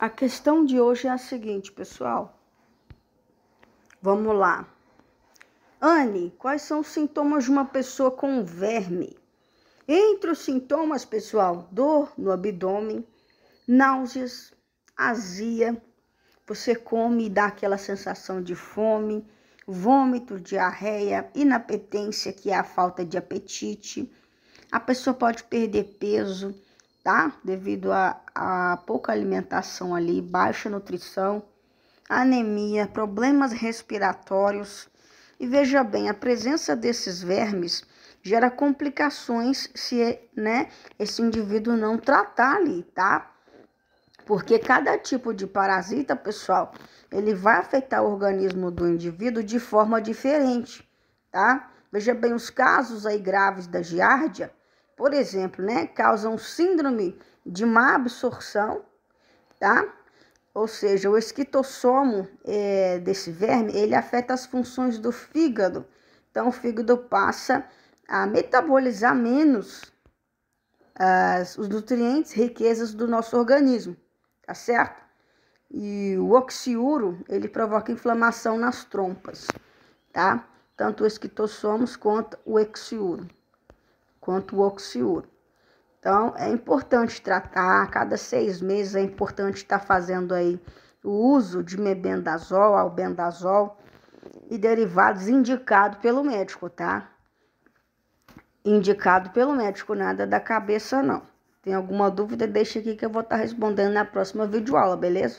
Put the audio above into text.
A questão de hoje é a seguinte, pessoal. Vamos lá. Anne, quais são os sintomas de uma pessoa com verme? Entre os sintomas, pessoal, dor no abdômen, náuseas, azia, você come e dá aquela sensação de fome, vômito, diarreia, inapetência, que é a falta de apetite. A pessoa pode perder peso, tá? Devido a, a pouca alimentação ali, baixa nutrição, anemia, problemas respiratórios. E veja bem, a presença desses vermes gera complicações se né, esse indivíduo não tratar ali, tá? Porque cada tipo de parasita, pessoal, ele vai afetar o organismo do indivíduo de forma diferente, tá? Veja bem, os casos aí graves da giardia, por exemplo, né, causam síndrome de má absorção, tá? Ou seja, o esquitossomo é, desse verme, ele afeta as funções do fígado. Então, o fígado passa a metabolizar menos as, os nutrientes, riquezas do nosso organismo, tá certo? E o oxiuro, ele provoca inflamação nas trompas, tá? Tanto o esquitossomos quanto o oxiuro quanto o oxiuro. Então, é importante tratar, a cada seis meses é importante estar fazendo aí o uso de mebendazol, albendazol e derivados indicado pelo médico, tá? Indicado pelo médico, nada da cabeça não. Tem alguma dúvida, deixa aqui que eu vou estar respondendo na próxima videoaula, beleza?